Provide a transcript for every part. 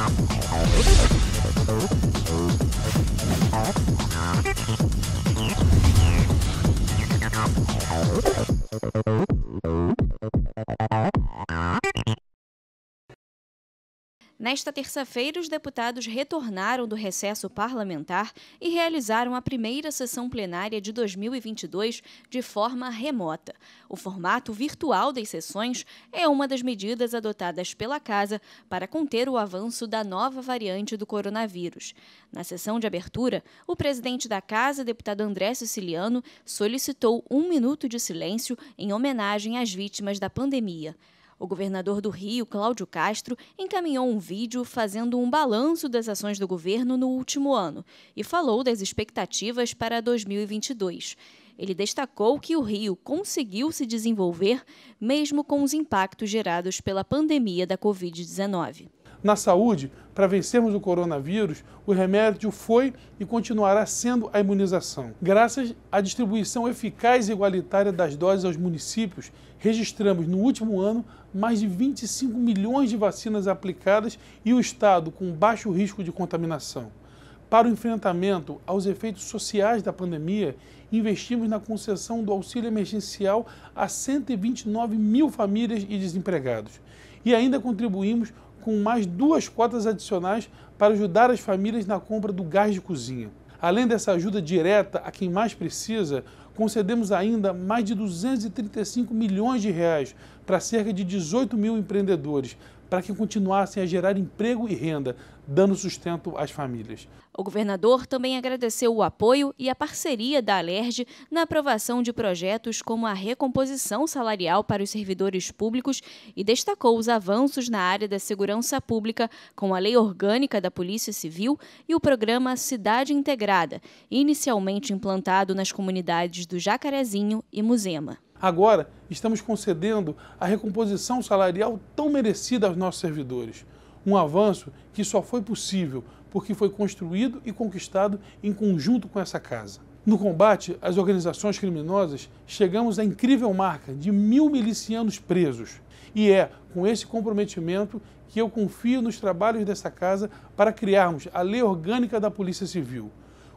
Thank you. Nesta terça-feira, os deputados retornaram do recesso parlamentar e realizaram a primeira sessão plenária de 2022 de forma remota. O formato virtual das sessões é uma das medidas adotadas pela Casa para conter o avanço da nova variante do coronavírus. Na sessão de abertura, o presidente da Casa, deputado André Siciliano, solicitou um minuto de silêncio em homenagem às vítimas da pandemia. O governador do Rio, Cláudio Castro, encaminhou um vídeo fazendo um balanço das ações do governo no último ano e falou das expectativas para 2022. Ele destacou que o Rio conseguiu se desenvolver mesmo com os impactos gerados pela pandemia da Covid-19. Na saúde, para vencermos o coronavírus, o remédio foi e continuará sendo a imunização. Graças à distribuição eficaz e igualitária das doses aos municípios, registramos no último ano mais de 25 milhões de vacinas aplicadas e o estado com baixo risco de contaminação. Para o enfrentamento aos efeitos sociais da pandemia, investimos na concessão do auxílio emergencial a 129 mil famílias e desempregados. E ainda contribuímos com mais duas cotas adicionais para ajudar as famílias na compra do gás de cozinha. Além dessa ajuda direta a quem mais precisa, concedemos ainda mais de 235 milhões de reais para cerca de 18 mil empreendedores para que continuassem a gerar emprego e renda, dando sustento às famílias. O governador também agradeceu o apoio e a parceria da Alerj na aprovação de projetos como a recomposição salarial para os servidores públicos e destacou os avanços na área da segurança pública com a Lei Orgânica da Polícia Civil e o programa Cidade Integrada, inicialmente implantado nas comunidades do Jacarezinho e Muzema. Agora, estamos concedendo a recomposição salarial tão merecida aos nossos servidores. Um avanço que só foi possível porque foi construído e conquistado em conjunto com essa casa. No combate às organizações criminosas, chegamos à incrível marca de mil milicianos presos. E é com esse comprometimento que eu confio nos trabalhos dessa casa para criarmos a Lei Orgânica da Polícia Civil.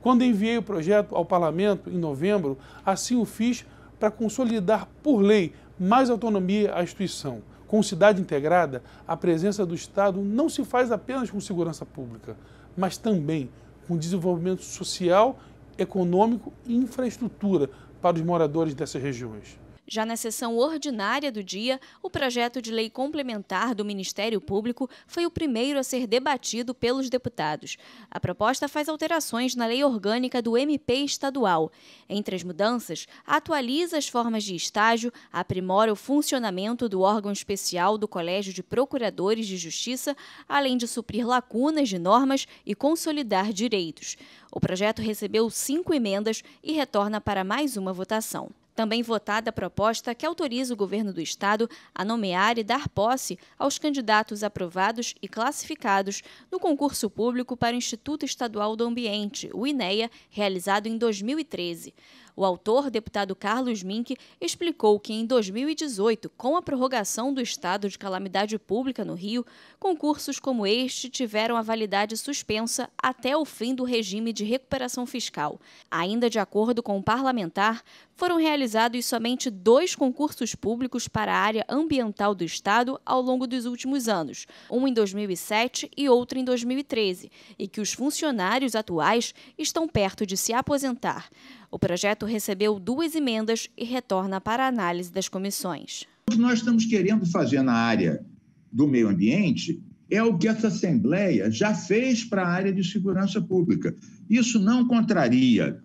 Quando enviei o projeto ao Parlamento, em novembro, assim o fiz para consolidar por lei mais autonomia à instituição. Com cidade integrada, a presença do Estado não se faz apenas com segurança pública, mas também com desenvolvimento social, econômico e infraestrutura para os moradores dessas regiões. Já na sessão ordinária do dia, o projeto de lei complementar do Ministério Público foi o primeiro a ser debatido pelos deputados. A proposta faz alterações na lei orgânica do MP estadual. Entre as mudanças, atualiza as formas de estágio, aprimora o funcionamento do órgão especial do Colégio de Procuradores de Justiça, além de suprir lacunas de normas e consolidar direitos. O projeto recebeu cinco emendas e retorna para mais uma votação. Também votada a proposta que autoriza o governo do estado a nomear e dar posse aos candidatos aprovados e classificados no concurso público para o Instituto Estadual do Ambiente, o INEA, realizado em 2013. O autor, deputado Carlos Mink, explicou que em 2018, com a prorrogação do estado de calamidade pública no Rio, concursos como este tiveram a validade suspensa até o fim do regime de recuperação fiscal. Ainda de acordo com o parlamentar, foram realizados somente dois concursos públicos para a área ambiental do estado ao longo dos últimos anos, um em 2007 e outro em 2013, e que os funcionários atuais estão perto de se aposentar. O projeto recebeu duas emendas e retorna para análise das comissões. O que nós estamos querendo fazer na área do meio ambiente é o que essa Assembleia já fez para a área de segurança pública. Isso não contraria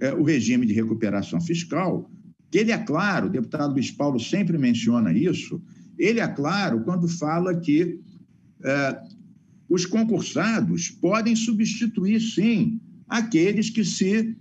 é, o regime de recuperação fiscal, que ele é claro, o deputado Luiz Paulo sempre menciona isso, ele é claro quando fala que é, os concursados podem substituir, sim, aqueles que se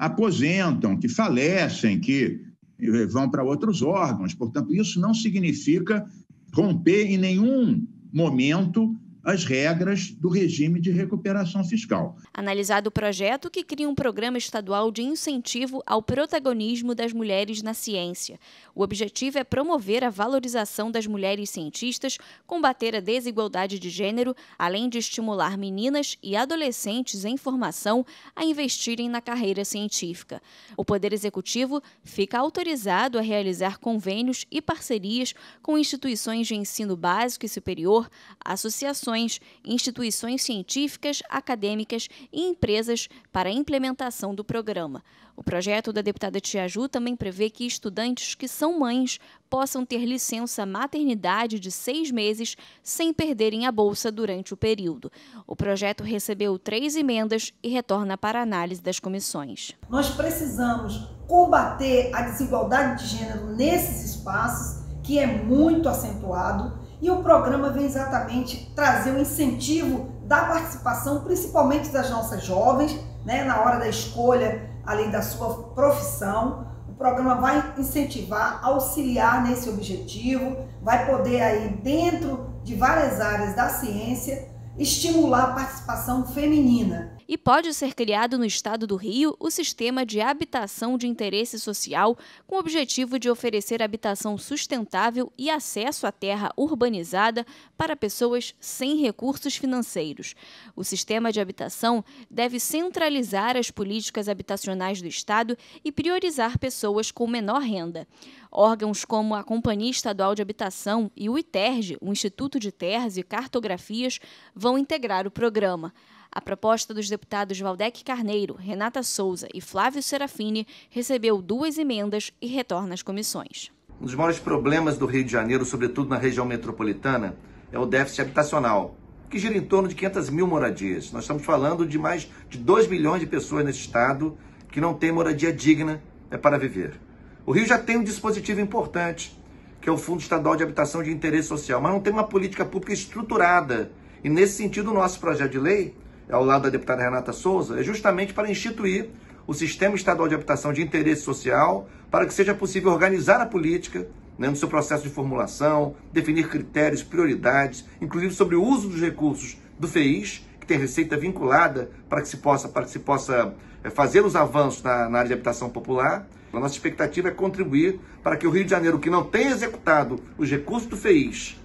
aposentam, que falecem, que eh, vão para outros órgãos. Portanto, isso não significa romper em nenhum momento as regras do regime de recuperação fiscal. Analisado o projeto que cria um programa estadual de incentivo ao protagonismo das mulheres na ciência. O objetivo é promover a valorização das mulheres cientistas, combater a desigualdade de gênero, além de estimular meninas e adolescentes em formação a investirem na carreira científica. O Poder Executivo fica autorizado a realizar convênios e parcerias com instituições de ensino básico e superior, associações organizações, instituições científicas, acadêmicas e empresas para a implementação do programa. O projeto da deputada Tiaju também prevê que estudantes que são mães possam ter licença maternidade de seis meses sem perderem a bolsa durante o período. O projeto recebeu três emendas e retorna para análise das comissões. Nós precisamos combater a desigualdade de gênero nesses espaços, que é muito acentuado e o programa vem exatamente trazer o um incentivo da participação, principalmente das nossas jovens, né, na hora da escolha além da sua profissão. O programa vai incentivar, auxiliar nesse objetivo, vai poder aí dentro de várias áreas da ciência estimular a participação feminina e pode ser criado no estado do Rio o Sistema de Habitação de Interesse Social, com o objetivo de oferecer habitação sustentável e acesso à terra urbanizada para pessoas sem recursos financeiros. O sistema de habitação deve centralizar as políticas habitacionais do estado e priorizar pessoas com menor renda. Órgãos como a Companhia Estadual de Habitação e o ITERGE, o Instituto de Terras e Cartografias, vão integrar o programa. A proposta dos deputados Valdec Carneiro, Renata Souza e Flávio Serafini recebeu duas emendas e retorna às comissões. Um dos maiores problemas do Rio de Janeiro, sobretudo na região metropolitana, é o déficit habitacional, que gira em torno de 500 mil moradias. Nós estamos falando de mais de 2 milhões de pessoas nesse estado que não têm moradia digna é para viver. O Rio já tem um dispositivo importante, que é o Fundo Estadual de Habitação de Interesse Social, mas não tem uma política pública estruturada. E nesse sentido, o nosso projeto de lei ao lado da deputada Renata Souza, é justamente para instituir o Sistema Estadual de Habitação de Interesse Social, para que seja possível organizar a política né, no seu processo de formulação, definir critérios, prioridades, inclusive sobre o uso dos recursos do FEIS, que tem receita vinculada para que se possa, para que se possa eh, fazer os avanços na, na área de habitação popular. A nossa expectativa é contribuir para que o Rio de Janeiro, que não tem executado os recursos do FEIS,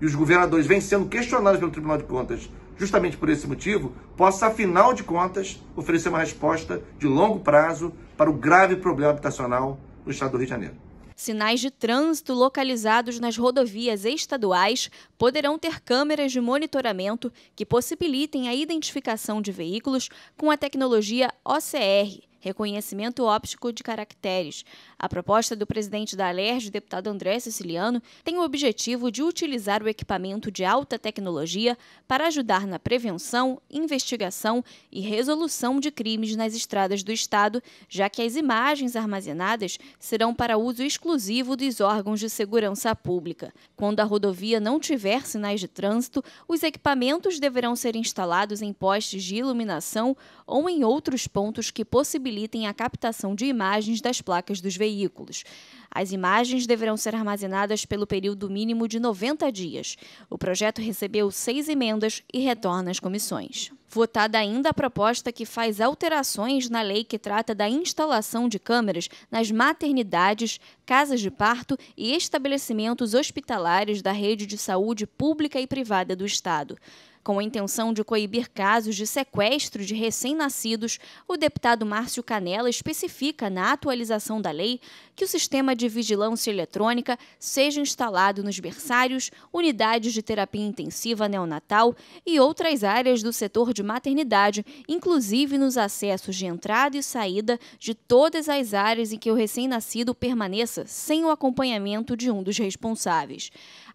e os governadores vêm sendo questionados pelo Tribunal de Contas justamente por esse motivo, possa, afinal de contas, oferecer uma resposta de longo prazo para o grave problema habitacional no estado do Rio de Janeiro. Sinais de trânsito localizados nas rodovias estaduais poderão ter câmeras de monitoramento que possibilitem a identificação de veículos com a tecnologia OCR reconhecimento óptico de caracteres. A proposta do presidente da Alerj, deputado André Siciliano, tem o objetivo de utilizar o equipamento de alta tecnologia para ajudar na prevenção, investigação e resolução de crimes nas estradas do Estado, já que as imagens armazenadas serão para uso exclusivo dos órgãos de segurança pública. Quando a rodovia não tiver sinais de trânsito, os equipamentos deverão ser instalados em postes de iluminação ou em outros pontos que possibilitem facilitem a captação de imagens das placas dos veículos. As imagens deverão ser armazenadas pelo período mínimo de 90 dias. O projeto recebeu seis emendas e retorna às comissões. Votada ainda a proposta que faz alterações na lei que trata da instalação de câmeras nas maternidades, casas de parto e estabelecimentos hospitalares da rede de saúde pública e privada do Estado. Com a intenção de coibir casos de sequestro de recém-nascidos, o deputado Márcio Canela especifica na atualização da lei que o sistema de vigilância eletrônica seja instalado nos berçários, unidades de terapia intensiva neonatal e outras áreas do setor de maternidade, inclusive nos acessos de entrada e saída de todas as áreas em que o recém-nascido permaneça sem o acompanhamento de um dos responsáveis.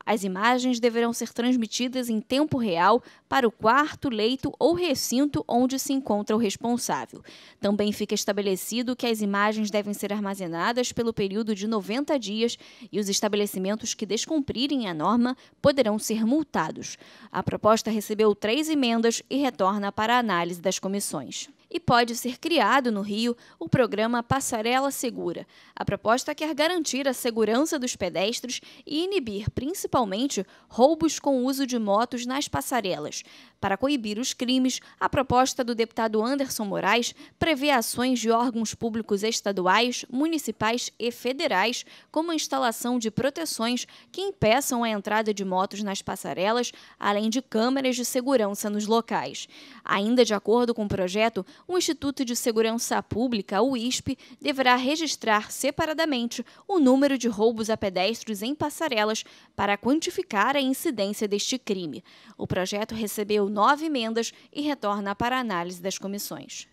As imagens deverão ser transmitidas em tempo real para o quarto, leito ou recinto onde se encontra o responsável. Também fica estabelecido que as imagens devem ser armazenadas pelo período de 90 dias e os estabelecimentos que descumprirem a norma poderão ser multados. A proposta recebeu três emendas e retorna para a análise das comissões e pode ser criado no Rio o programa Passarela Segura. A proposta quer garantir a segurança dos pedestres e inibir principalmente roubos com o uso de motos nas passarelas. church Para coibir os crimes, a proposta do deputado Anderson Moraes prevê ações de órgãos públicos estaduais, municipais e federais, como a instalação de proteções que impeçam a entrada de motos nas passarelas, além de câmeras de segurança nos locais. Ainda de acordo com o projeto, o Instituto de Segurança Pública, o ISP, deverá registrar separadamente o número de roubos a pedestres em passarelas para quantificar a incidência deste crime. O projeto recebeu nove emendas e retorna para análise das comissões.